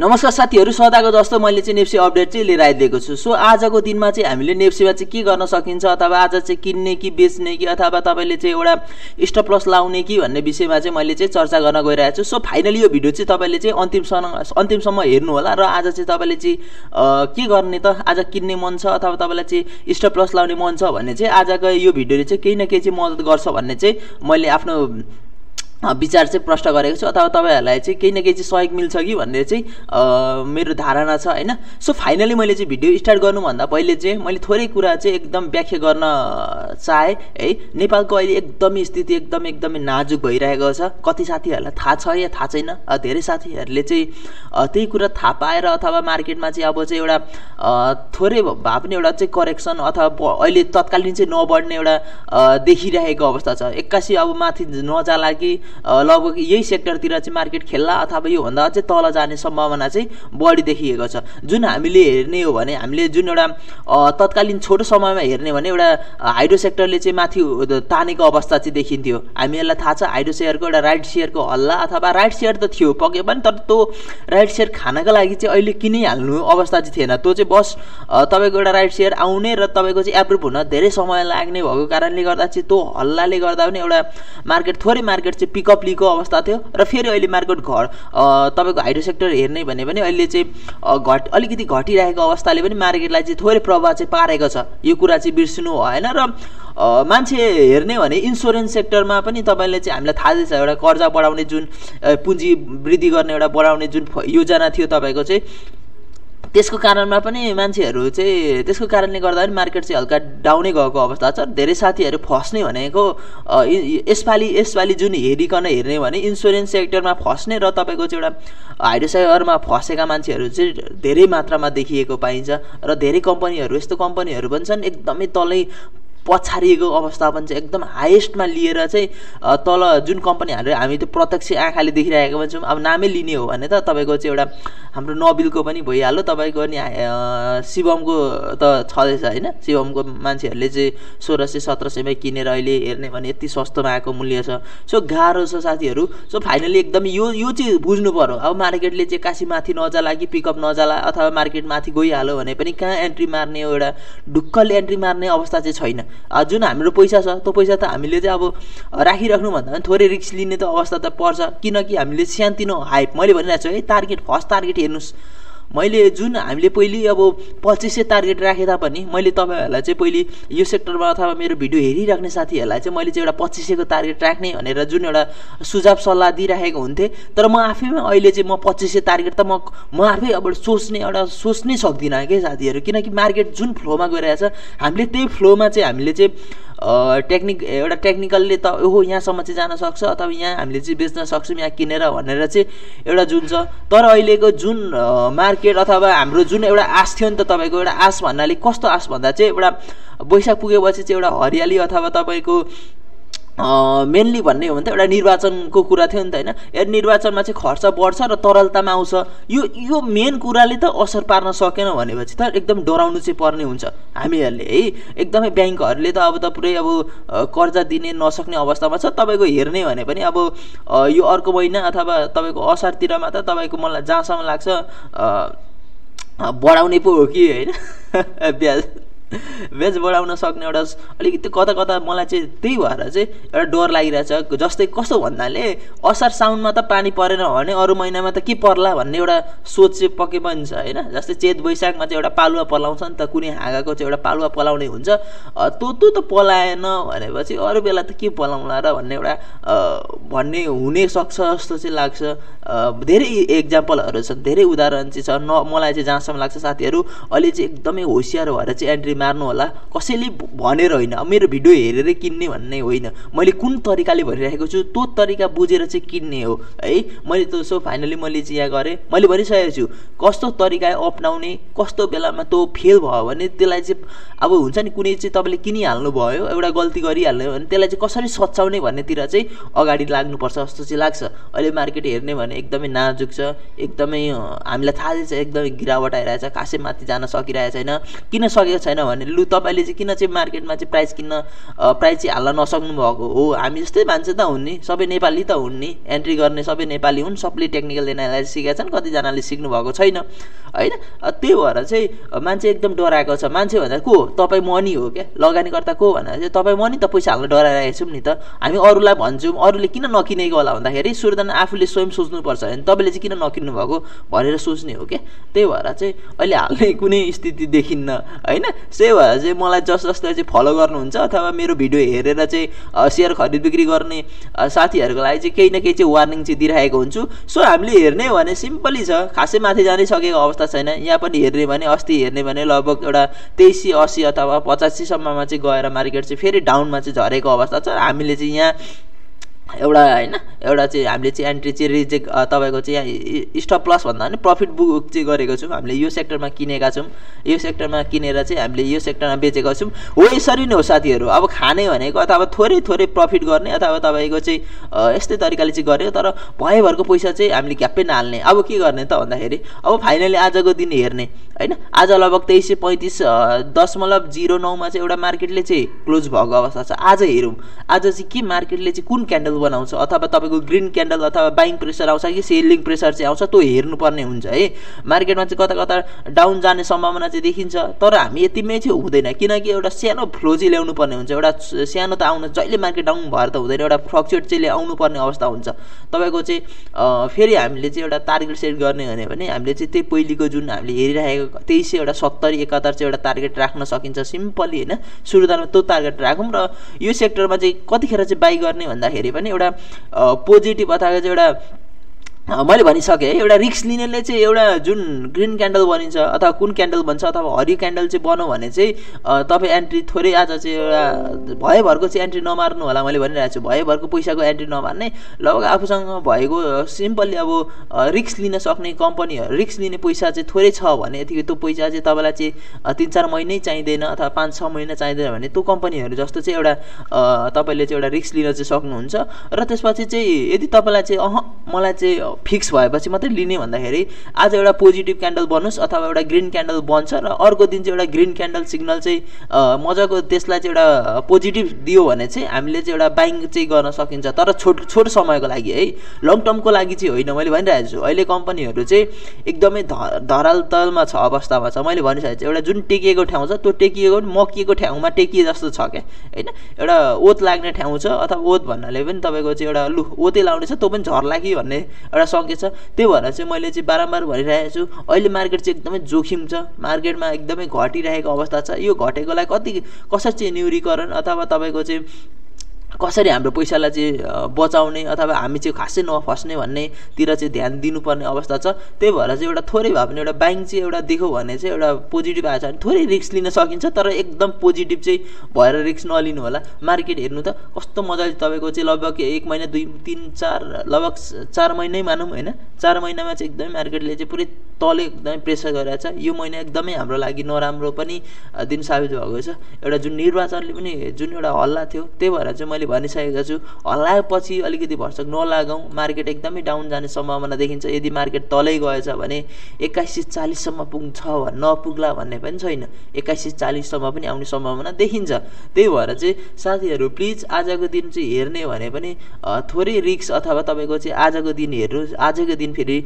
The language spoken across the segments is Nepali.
नमस्कार साथीहरू सदाको जस्तो मैले चाहिँ नेप्सी अपडेट चाहिँ लिएर आइदिएको छु सो आजको दिनमा चाहिँ हामीले नेप्सीमा चाहिँ के गर्न सकिन्छ अथवा आज चाहिँ किन्ने कि बेच्ने कि अथवा तपाईँले चाहिँ एउटा स्टप लस लाउने कि भन्ने विषयमा चाहिँ मैले चाहिँ चर्चा गर्न गइरहेको छु सो फाइनली यो भिडियो चाहिँ तपाईँले चाहिँ अन्तिमसँग अन्तिमसम्म हेर्नु होला र आज चाहिँ तपाईँले चाहिँ के गर्ने त आज किन्ने मन छ अथवा तपाईँलाई चाहिँ स्टप लस लाउने मन छ भने चाहिँ आजको यो भिडियोले चाहिँ केही न केही चाहिँ मद्दत गर्छ भन्ने चाहिँ मैले आफ्नो विचार चाहिँ प्रष्ट गरेको छु अथवा तपाईँहरूलाई चाहिँ केही न केही चाहिँ सहयोग मिल्छ कि भन्ने चाहिँ मेरो धारणा छ होइन सो फाइनली मैले चाहिँ भिडियो स्टार्ट गर्नुभन्दा पहिले चाहिँ मैले थोरै कुरा चाहिँ एकदम व्याख्या गर्न चाहेँ है नेपालको अहिले एकदमै स्थिति एकदमै एकदमै नाजुक भइरहेको छ कति साथीहरूलाई थाहा छ या थाहा छैन धेरै साथीहरूले चाहिँ त्यही कुरा थाहा पाएर अथवा मार्केटमा चाहिँ अब चाहिँ एउटा थोरै भए पनि एउटा चाहिँ करेक्सन अथवा अहिले तत्कालीन चाहिँ नबढ्ने एउटा देखिरहेको अवस्था छ एक्कासी अब माथि नजाला कि लगभग यही सेक्टरतिर चाहिँ मार्केट खेल्ला अथवा योभन्दा अझै तल जाने सम्भावना चाहिँ बढी देखिएको छ जुन हामीले हेर्ने हो भने हामीले जुन एउटा तत्कालीन छोटो समयमा हेर्ने भने एउटा हाइड्रो सेक्टरले चाहिँ माथि तानेको अवस्था चाहिँ देखिन्थ्यो हामीहरूलाई थाहा छ हाइड्रो सेयरको एउटा राइट सेयरको हल्ला अथवा राइट सेयर त थियो पके पनि तर त्यो राइट सेयर खानको लागि चाहिँ अहिले किनिहाल्नु अवस्था चाहिँ थिएन त्यो चाहिँ बस तपाईँको एउटा राइट सेयर आउने र तपाईँको चाहिँ एप्रुभ हुन धेरै समय लाग्ने भएको कारणले गर्दा चाहिँ त्यो हल्लाले गर्दा पनि एउटा मार्केट थोरै मार्केट चाहिँ पिकअप लिएको अवस्था थियो र फेरि अहिले मार्केट घर तपाईँको हाइड्रो सेक्टर हेर्ने भने पनि अहिले चाहिँ घट अलिकति घटिरहेको अवस्थाले पनि मार्केटलाई चाहिँ थोरै प्रभाव चाहिँ पारेको छ यो कुरा चाहिँ बिर्सिनु होइन र मान्छे हेर्ने भने इन्सुरेन्स सेक्टरमा पनि तपाईँले चाहिँ हामीलाई थाहा छ एउटा कर्जा बढाउने जुन पुँजी वृद्धि गर्ने एउटा बढाउने जुन योजना थियो तपाईँको चाहिँ त्यसको कारणमा पनि मान्छेहरू चाहिँ त्यसको कारणले गर्दा पनि मार्केट चाहिँ हल्का डाउनै गएको अवस्था छ धेरै साथीहरू फस्ने भनेको यसपालि यसपालि जुन हेरिकन हेर्ने भने इन्सुरेन्स सेक्टरमा फस्ने र तपाईँको चाहिँ एउटा सेक्टरमा फसेका मान्छेहरू चाहिँ धेरै मात्रामा देखिएको पाइन्छ र धेरै कम्पनीहरू यस्तो कम्पनीहरू पनि छन् एकदमै तलै पछाडिएको पनि चाहिँ एकदम हाइएस्टमा लिएर चाहिँ तल जुन कम्पनी हाम्रो हामी त्यो प्रत्यक्ष आँखाले देखिरहेको छौँ अब नामै लिने हो भने त तपाईँको चाहिँ एउटा हाम्रो नबिलको पनि भइहाल्यो तपाईँको अनि शिवमको त छँदैछ होइन शिवमको मान्छेहरूले चाहिँ सोह्र सय सत्र सयमै किनेर अहिले हेर्ने भने यति सस्तोमा आएको मूल्य छ सो गाह्रो छ साथीहरू सो फाइनली एकदम यो यो चाहिँ बुझ्नु पऱ्यो अब मार्केटले चाहिँ कासी माथि नजाला कि पिकअप नजाला अथवा मार्केट माथि गइहाल्यो भने पनि कहाँ एन्ट्री मार्ने एउटा ढुक्कले एन्ट्री मार्ने अवस्था चाहिँ छैन जुन हाम्रो पैसा छ त्यो पैसा त हामीले चाहिँ अब राखिराख्नुभन्दा पनि थोरै रिक्स लिने त अवस्था त पर्छ किनकि हामीले सानोतिनो हाइप मैले भनिरहेको छु है टार्गेट फर्स्ट टार्गेट हेर्नुहोस् मैले जुन हामीले पहिले अब पच्चिस सय टार्गेट राखे तापनि मैले तपाईँहरूलाई चाहिँ पहिले यो सेक्टरमा अथवा मेरो भिडियो हेरिराख्ने साथीहरूलाई चाहिँ मैले चाहिँ एउटा पच्चिस सयको टार्गेट राख्ने भनेर जुन एउटा सुझाव सल्लाह दिइराखेको हुन्थेँ तर म आफैमा अहिले चाहिँ म पच्चिस सय टार्गेट त म म आफै अब सोच्ने एउटा सोच्नै सक्दिनँ क्या साथीहरू किनकि मार्केट जुन फ्लोमा छ हामीले त्यही फ्लोमा चाहिँ हामीले चाहिँ टेक्निक एउटा टेक्निकलले त ओहो यहाँसम्म चाहिँ जान सक्छ अथवा यहाँ हामीले चाहिँ बेच्न सक्छौँ यहाँ किनेर भनेर चाहिँ एउटा जुन छ तर अहिलेको जुन मार्केट अथवा हाम्रो जुन एउटा आश थियो नि त तपाईँको एउटा आश भन्नाले कस्तो आश भन्दा चाहिँ एउटा वैशाख पुगेपछि चाहिँ एउटा हरियाली अथवा तपाईँको मेन्ली भन्ने हो भने त एउटा निर्वाचनको कुरा थियो नि त होइन यो निर्वाचनमा चाहिँ खर्च बढ्छ र तरलतामा आउँछ यो यो मेन कुराले त असर पार्न सकेन भनेपछि त एकदम डराउनु चाहिँ पर्ने हुन्छ हामीहरूले है एकदमै ब्याङ्कहरूले त अब त पुरै अब कर्जा दिने नसक्ने अवस्थामा छ तपाईँको हेर्ने भने पनि अब यो अर्को महिना अथवा तपाईँको असारतिरमा त तपाईँको मलाई जहाँसम्म लाग्छ बढाउने पो हो कि होइन ब्याज भेज बढाउन सक्ने एउटा अलिकति कता कता मलाई चाहिँ त्यही भएर चाहिँ एउटा डर लागिरहेछ जस्तै कस्तो भन्नाले असार साउनमा त पानी परेन भने अरू महिनामा त के पर्ला भन्ने एउटा सोच चाहिँ पक्कै पनि छ होइन जस्तै चेत वैशाखमा चाहिँ एउटा पालुवा पलाउँछ नि त कुनै हाँगाको चाहिँ एउटा पालुवा पलाउने हुन्छ त्यो तँ त पलाएन भनेपछि अरू बेला त के पलाउँला र भन्ने एउटा भन्ने हुने सक्छ जस्तो चाहिँ लाग्छ धेरै इक्जाम्पलहरू छन् धेरै उदाहरण चाहिँ छ न मलाई चाहिँ जहाँसम्म लाग्छ साथीहरू अहिले चाहिँ एकदमै होसियार भएर चाहिँ एन्ट्रीमा मार्नु होला कसैले भनेर होइन मेरो भिडियो हेरेरै किन्ने भन्ने होइन मैले कुन तरिकाले भनिराखेको छु त्यो तरिका बुझेर चाहिँ किन्ने हो है मैले त सो फाइनली मैले चाहिँ चिया गरेँ मैले भनिसकेको छु कस्तो तरिका अप्नाउने कस्तो बेलामा त्यो फेल भयो भने त्यसलाई चाहिँ अब हुन्छ नि कुनै चाहिँ तपाईँले किनिहाल्नु भयो एउटा गल्ती गरिहाल्नु भने त्यसलाई चाहिँ कसरी सच्याउने भन्नेतिर चाहिँ अगाडि लाग्नुपर्छ जस्तो चाहिँ लाग्छ अहिले मार्केट हेर्ने भने एकदमै नाजुक छ एकदमै हामीलाई थाहा छ एकदमै गिरावट आइरहेछ खासै माथि जान सकिरहेको छैन किन सकेको छैन भने भने लु तपाईँले चाहिँ किन चाहिँ मार्केटमा चाहिँ प्राइस किन्न प्राइस चाहिँ हाल्न नसक्नु भएको हो हामी जस्तै मान्छे त हुन् नि सबै नेपाली त हुन् नि एन्ट्री गर्ने सबै नेपाली हुन् सबले टेक्निकल एनालाइसिस सिकेका छन् कतिजनाले सिक्नु भएको छैन होइन त्यही भएर चाहिँ मान्छे एकदम डराएको छ मान्छे भन्दा को तपाईँ मनी नि हो क्या लगानीकर्ता को भन्दा चाहिँ तपाईँ मनी त पैसा हाल्न डराइरहेको छौँ नि त हामी अरूलाई भन्छौँ अरूले किन नकिनेको होला भन्दाखेरि सूर्यदान आफूले स्वयं सोच्नुपर्छ होइन तपाईँले चाहिँ किन नकिन्नु भएको भनेर सोच्ने हो क्या त्यही भएर चाहिँ अहिले हाल्ने कुनै स्थिति देखिन्न होइन त्यही भएर चाहिँ मलाई जस जसले चाहिँ फलो गर्नुहुन्छ अथवा मेरो भिडियो हेरेर चाहिँ सेयर खरिद बिक्री गर्ने साथीहरूको लागि चाहिँ केही न केही चाहिँ वार्निङ चाहिँ दिइरहेको हुन्छु सो हामीले हेर्ने हो भने सिम्पली छ खासै माथि जानै सकेको अवस्था अवस्था छैन यहाँ पनि हेर्ने भने अस्ति हेर्ने भने लगभग एउटा तेइस सय असी अथवा पचासीसम्ममा चाहिँ गएर मार्केट चाहिँ फेरि डाउनमा चाहिँ झरेको अवस्था छ हामीले चाहिँ यहाँ एउटा होइन एउटा चाहिँ हामीले चाहिँ एन्ट्री चाहिँ रिजेक्ट तपाईँको चाहिँ स्टप प्लस भन्दा पनि प्रफिट बुक चाहिँ गरेको छौँ हामीले यो सेक्टरमा किनेका छौँ यो सेक्टरमा किनेर चाहिँ हामीले यो सेक्टरमा बेचेका छौँ हो यसरी नै हो साथीहरू अब खाने भनेको अथवा थोरै थोरै प्रफिट गर्ने अथवा तपाईँको चाहिँ यस्तै तरिकाले चाहिँ गऱ्यो तर भएभरको पैसा चाहिँ हामीले घ्याप्पै नहाल्ने अब के गर्ने त भन्दाखेरि अब फाइनली आजको दिन हेर्ने होइन आज लगभग तेइस सय पैँतिस दशमलव जिरो नौमा चाहिँ एउटा मार्केटले चाहिँ क्लोज भएको अवस्था छ आज हेरौँ आज चाहिँ के मार्केटले चाहिँ कुन क्यान्डल बनाउँछ अथवा तपाईँको ग्रिन क्यान्डल अथवा बाइङ प्रेसर आउँछ कि सेलिङ प्रेसर चाहिँ आउँछ त्यो हेर्नुपर्ने हुन्छ है मार्केटमा चाहिँ कता कता डाउन जाने सम्भावना चाहिँ देखिन्छ तर हामी यतिमै चाहिँ हुँदैन किनकि एउटा सानो फ्लो चाहिँ ल्याउनु पर्ने हुन्छ एउटा सानो त आउन जहिले मार्केट डाउन भएर त हुँदैन एउटा फ्लक्चुएट चाहिँ ल्याउनुपर्ने अवस्था हुन्छ तपाईँको चाहिँ फेरि हामीले चाहिँ एउटा टार्गेट सेट गर्ने हो भने हामीले चाहिँ त्यही पहिलेको जुन हामीले हेरिरहेको तेइस सय एउटा सत्तरी एकात्तर चाहिँ एउटा टार्गेट राख्न सकिन्छ सिम्पली होइन सुरुदारमा त्यो टार्गेट राखौँ र यो सेक्टरमा चाहिँ कतिखेर चाहिँ बाई गर्ने भन्दाखेरि पनि एउटा पोजिटिभ अथवा चाहिँ एउटा मैले भनिसकेँ है एउटा रिक्स लिनेले चाहिँ एउटा जुन ग्रिन क्यान्डल बनिन्छ अथवा कुन क्यान्डल बन्छ अथवा हरियो क्यान्डल चाहिँ बनाऊ भने चाहिँ तपाईँ एन्ट्री थोरै आज चाहिँ एउटा भयभरको चाहिँ एन्ट्री नमार्नु होला मैले भनिरहेको छु भएभरको पैसाको एन्ट्री नमार्ने लगभग आफूसँग भएको सिम्पल्ली अब रिक्स लिन सक्ने कम्पनी रिक्स लिने पैसा चाहिँ थोरै छ भने यतिकै त्यो पैसा चाहिँ तपाईँलाई चाहिँ तिन चार महिनै चाहिँदैन अथवा पाँच छ महिना चाहिँदैन भने त्यो कम्पनीहरू जस्तो चाहिँ एउटा तपाईँले चाहिँ एउटा रिक्स लिन चाहिँ सक्नुहुन्छ र त्यसपछि चाहिँ यदि तपाईँलाई चाहिँ अह मलाई चाहिँ फिक्स भएपछि मात्रै लिने भन्दाखेरि आज एउटा पोजिटिभ क्यान्डल बनोस् अथवा एउटा ग्रिन क्यान्डल बन्छ र अर्को दिन चाहिँ एउटा ग्रिन क्यान्डल सिग्नल चाहिँ मजाको त्यसलाई चाहिँ एउटा पोजिटिभ दियो भने चाहिँ हामीले चाहिँ एउटा बाइङ चाहिँ गर्न सकिन्छ तर छोट छोटो समयको लागि है लङ टर्मको लागि चाहिँ होइन मैले भनिरहेको छु अहिले कम्पनीहरू चाहिँ एकदमै ध धराल तलमा छ अवस्थामा छ मैले भनिसकेको छु एउटा जुन टेकिएको ठाउँ छ त्यो टेकिएको मकिएको ठाउँमा टेकिए जस्तो छ क्या होइन एउटा ओत लाग्ने ठाउँ छ अथवा ओत भन्नाले पनि तपाईँको चाहिँ एउटा लु ओतै लाउने छ त्यो पनि झर्ला कि भन्ने एउटा हारा सकेछ त्यही भएर चाहिँ मैले चाहिँ बारम्बार भनिरहेको छु अहिले मार्केट चाहिँ एकदमै जोखिम छ मार्केटमा एकदमै घटिरहेको अवस्था छ यो घटेकोलाई कति कसरी चाहिँ न्यूनीकरण अथवा तपाईँको चाहिँ कसरी हाम्रो पैसालाई चाहिँ बचाउने अथवा हामी चाहिँ खासै नफस्ने भन्नेतिर चाहिँ ध्यान दिनुपर्ने अवस्था छ त्यही भएर चाहिँ एउटा थोरै भए पनि एउटा ब्याङ्क चाहिँ एउटा देख्यो भने चाहिँ एउटा पोजिटिभ आएछ भने थोरै रिक्स लिन सकिन्छ तर एकदम पोजिटिभ चाहिँ भएर रिक्स नलिनु होला मार्केट हेर्नु त कस्तो मजाले तपाईँको चाहिँ लगभग एक महिना दुई तिन चार लगभग चार महिनै मानौँ होइन चार महिनामा चाहिँ एकदमै मार्केटले चाहिँ पुरै तले एकदमै प्रेसर गरिरहेको यो महिना एकदमै हाम्रो लागि नराम्रो पनि दिन साबित भएको छ एउटा जुन निर्वाचनले पनि जुन एउटा हल्ला थियो त्यही भएर चाहिँ मैले मैले भनिसकेको छु हल्लाएपछि अलिकति भर्सक नलागौँ मार्केट एकदमै डाउन जाने सम्भावना देखिन्छ यदि मार्केट तलै गएछ भने एक्काइस सय चालिससम्म पुग्छ वा नपुग्ला भन्ने पनि छैन एक्काइस सय चालिससम्म पनि आउने सम्भावना देखिन्छ त्यही भएर चाहिँ साथीहरू प्लिज आजको दिन चाहिँ हेर्ने भने पनि थोरै रिक्स अथवा तपाईँको चाहिँ आजको दिन हेर्नु आजको दिन फेरि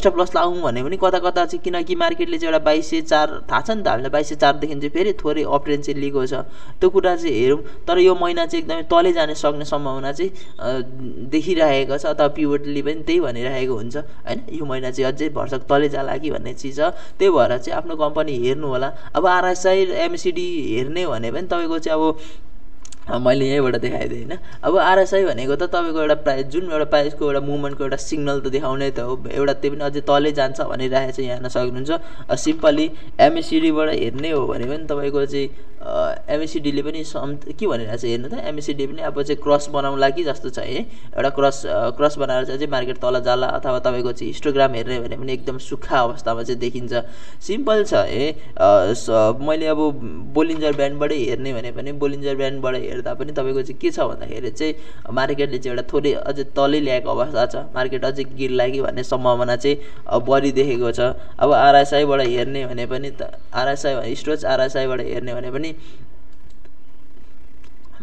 स्टप लस लाउँ भने पनि कता कता चाहिँ किनकि मार्केटले चाहिँ एउटा बाइस सय चार थाहा छ नि त हामीलाई बाइस सय चारदेखि चाहिँ फेरि थोरै अपट्रेन चाहिँ लिएको छ त्यो कुरा चाहिँ हेरौँ तर यो महिना चाहिँ एकदमै तल तलै जान सक्ने सम्भावना चाहिँ देखिरहेको छ अथवा पिओटीले पनि त्यही भनिरहेको हुन्छ होइन यो महिना चाहिँ अझै भर्सक तलै जाला कि भन्ने चिज छ त्यही भएर चाहिँ आफ्नो कम्पनी हेर्नु होला अब आरएसआई एमसिडी हेर्ने भने पनि तपाईँको चाहिँ अब मैले यहीँबाट देखाइदिएँ होइन अब आरएसआई भनेको त तपाईँको एउटा प्राइस जुन एउटा प्राइसको एउटा मुभमेन्टको एउटा सिग्नल त देखाउने त हो एउटा त्यो पनि अझै तलै जान्छ भनिरहेको छ यहाँ हेर्न सक्नुहुन्छ सिम्पली एमएसिडीबाट हेर्ने हो भने पनि तपाईँको चाहिँ एमएसिडीले पनि सम के भनिरहेको छ हेर्नु त एमएसिडी पनि अब चाहिँ क्रस बनाउनु कि जस्तो छ है एउटा क्रस क्रस बनाएर चाहिँ मार्केट तल जाला अथवा तपाईँको चाहिँ हिस्टोग्राम हेर्ने भने पनि एकदम सुक्खा अवस्थामा चाहिँ देखिन्छ सिम्पल छ है मैले अब बोलिन्जर ब्यान्डबाटै हेर्ने भने पनि बोलिन्जर ब्यान्डबाट हेर्दा पनि तपाईँको चाहिँ के छ भन्दाखेरि चाहिँ मार्केटले चाहिँ एउटा थोरै अझै तलै ल्याएको अवस्था छ मार्केट अझै गिर लाग्यो भन्ने सम्भावना चाहिँ बढी देखेको छ अब आरएसआईबाट हेर्ने भने पनि त आरएसआई स्टोच आरएसआईबाट हेर्ने भने पनि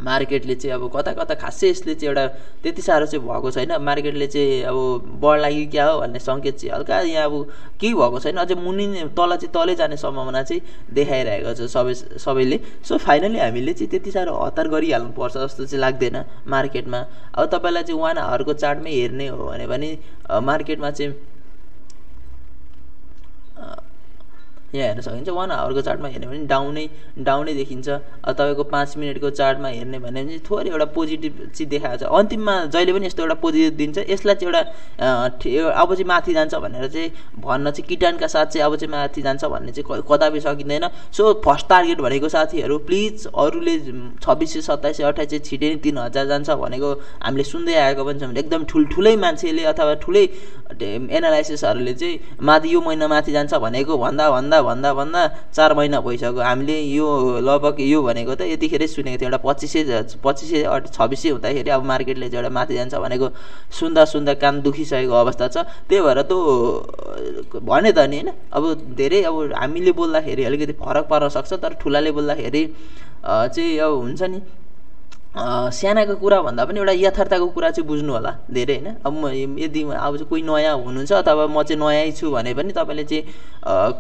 मार्केटले चाहिँ अब कता कता खासै यसले चाहिँ एउटा त्यति साह्रो चाहिँ भएको छैन मार्केटले चाहिँ अब बढ कि क्या हो भन्ने सङ्केत चाहिँ हल्का यहाँ अब केही भएको छैन अझै मुनि तल चाहिँ तलै जाने सम्भावना चाहिँ देखाइरहेको छ सबै सबैले सो फाइनली हामीले चाहिँ त्यति साह्रो हतार गरिहाल्नुपर्छ जस्तो चाहिँ लाग्दैन मार्केटमा अब तपाईँलाई चाहिँ वान आवरको चार्टमै हेर्ने हो भने पनि मार्केटमा चाहिँ यहाँ हेर्न सकिन्छ वान आवरको चार्टमा हेर्ने भने डाउनै डाउनै देखिन्छ तपाईँको पाँच मिनटको चार्टमा हेर्ने भने चाहिँ थोरै एउटा पोजिटिभ चाहिँ देखाएको छ अन्तिममा जहिले पनि यस्तो एउटा पोजिटिभ दिन्छ यसलाई चाहिँ एउटा अब चाहिँ माथि जान्छ भनेर चाहिँ भन्न चाहिँ किटानका साथ चाहिँ अब चाहिँ माथि जान्छ भन्ने चाहिँ कदापि सकिँदैन सो फर्स्ट टार्गेट भनेको साथीहरू प्लिज अरूले छब्बिस सय सत्ताइस सय अठाइस सय छिटै तिन हजार जान्छ भनेको हामीले सुन्दै आएको पनि छौँ एकदम ठुल्ठुलै मान्छेले अथवा ठुलै एनालाइसिसहरूले चाहिँ माथि यो महिना माथि जान्छ भनेको भन्दा भन्दा भन्दा भन्दा भन्दा चार महिना भइसक्यो हामीले यो लगभग यो भनेको त यतिखेरै सुनेको थियो एउटा पच्चिस सय पच्चिस सय हुँदाखेरि अब मार्केटले चाहिँ एउटा माथि जान्छ भनेको सुन्दा सुन्दा कान दुखिसकेको अवस्था छ त्यही भएर त्यो भने त नि होइन अब धेरै अब हामीले बोल्दाखेरि अलिकति फरक पर्न सक्छ तर ठुलाले बोल्दाखेरि चाहिँ अब हुन्छ नि सानाको कुरा भन्दा पनि एउटा यथार्थको कुरा चाहिँ बुझ्नु होला धेरै होइन अब म यदि अब चाहिँ कोही नयाँ हुनुहुन्छ अथवा म चाहिँ नयाँ छु भने पनि तपाईँले चाहिँ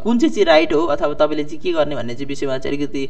कुन चाहिँ चाहिँ राइट हो अथवा तपाईँले चाहिँ के गर्ने भन्ने चाहिँ विषयमा चाहिँ अलिकति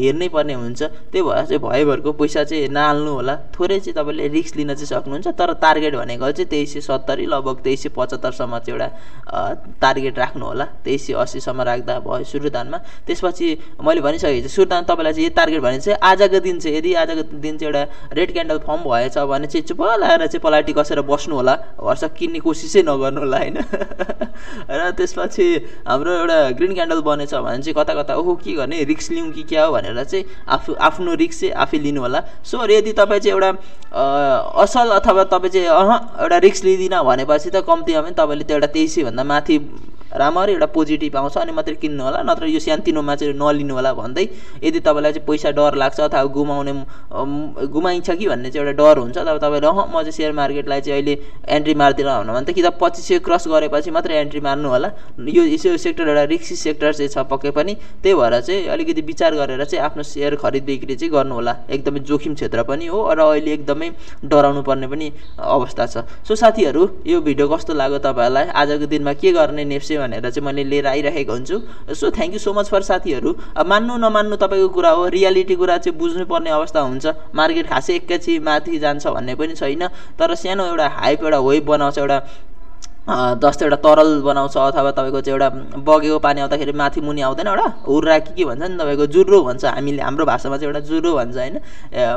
हेर्नै पर्ने हुन्छ त्यही भएर चाहिँ भएभरको पैसा चाहिँ नहाल्नु होला थोरै चाहिँ तपाईँले रिक्स लिन चाहिँ सक्नुहुन्छ तर टार्गेट भनेको चाहिँ तेइस सय सत्तरी लगभग तेइस सय पचहत्तरसम्म चाहिँ एउटा टार्गेट राख्नु होला तेइस सय अस्सीसम्म राख्दा भयो सुरुदानमा त्यसपछि मैले भनिसकेको छु सुरुदान तपाईँलाई चाहिँ यो टार्गेट भने चाहिँ आजको दिन चाहिँ यदि आजको दिन चाहिँ एउटा रेड क्यान्डल फर्म भएछ भने चाहिँ चुप लाएर चाहिँ पलाटी कसेर बस्नु होला वर्ष किन्ने कोसिसै नगर्नु होला होइन र त्यसपछि हाम्रो एउटा ग्रिन क्यान्डल बनेछ भने चाहिँ कता कता ओहो के गर्ने रिक्स लिउँ कि क्या हो भनेर चाहिँ आफू आफ्नो रिक्स चाहिँ आफै लिनु होला सो यदि तपाईँ चाहिँ एउटा असल अथवा तपाईँ चाहिँ अह एउटा रिक्स लिँदिनँ भनेपछि त कम्तीमा पनि तपाईँले त्यो एउटा तेइसीभन्दा माथि राम्ररी एउटा पोजिटिभ आउँछ अनि मात्रै किन्नु होला नत्र यो सान्तिनोमा चाहिँ नलिनु होला भन्दै यदि तपाईँलाई चाहिँ पैसा डर लाग्छ अथवा गुमाउने गुमाइन्छ कि भन्ने चाहिँ एउटा डर हुन्छ तब तपाईँले अह म चाहिँ सेयर मार्केटलाई चाहिँ अहिले एन्ट्री मार्दिनँ हो भने त कि त पच्चिस सय क्रस गरेपछि मात्रै एन्ट्री मार्नु होला यो यो सेक्टर एउटा रिक्सी सेक्टर चाहिँ छ पक्कै पनि त्यही भएर चाहिँ अलिकति विचार गरेर चाहिँ आफ्नो सेयर खरिद बिक्री चाहिँ गर्नु होला एकदमै जोखिम क्षेत्र पनि हो र अहिले एकदमै डराउनु पर्ने पनि अवस्था छ सो साथीहरू यो भिडियो कस्तो लाग्यो तपाईँहरूलाई आजको दिनमा के गर्ने नेप्से भनेर चाहिँ मैले लिएर आइरहेको हुन्छु so thank you so much for साथीहरू मान्नु नमान्नु तपाईँको कुरा हो रियालिटी कुरा चाहिँ बुझ्नुपर्ने अवस्था हुन्छ मार्केट खासै एकैछि माथि जान्छ भन्ने पनि छैन तर सानो एउटा हाइप एउटा वेब बनाउँछ एउटा जस्तो एउटा तरल बनाउँछ अथवा तपाईँको चाहिँ एउटा बगेको पानी आउँदाखेरि माथि मुनि आउँदैन एउटा हुर्रा के के भन्छ नि तपाईँको जुर्रो भन्छ हामीले हाम्रो भाषामा चाहिँ एउटा जुर्रो भन्छ होइन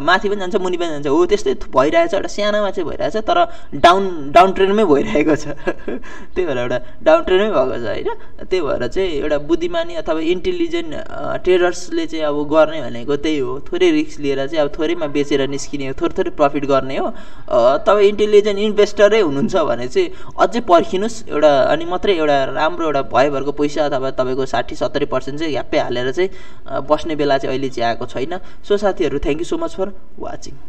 माथि पनि जान्छ मुनि पनि जान्छ हो त्यस्तै भइरहेछ एउटा सानोमा चाहिँ भइरहेछ तर डाउन डाउन ट्रेनमै भइरहेको छ त्यही भएर एउटा डाउन ट्रेनमै भएको छ होइन त्यही भएर चाहिँ एउटा बुद्धिमानी अथवा इन्टेलिजेन्ट ट्रेडर्सले चाहिँ अब गर्ने भनेको त्यही हो थोरै रिक्स लिएर चाहिँ अब थोरैमा बेचेर निस्किने हो थोरै थोरै प्रफिट गर्ने हो तपाईँ इन्टेलिजेन्ट इन्भेस्टरै हुनुहुन्छ भने चाहिँ अझै पर्खिनुहोस् एउटा अनि मात्रै एउटा राम्रो एउटा भएभरको पैसा अथवा तपाईँको साठी सत्तरी पर्सेन्ट चाहिँ ह्याप्पै हालेर चाहिँ बस्ने बेला चाहिँ अहिले चाहिँ आएको छैन सो साथीहरू thank you so much for watching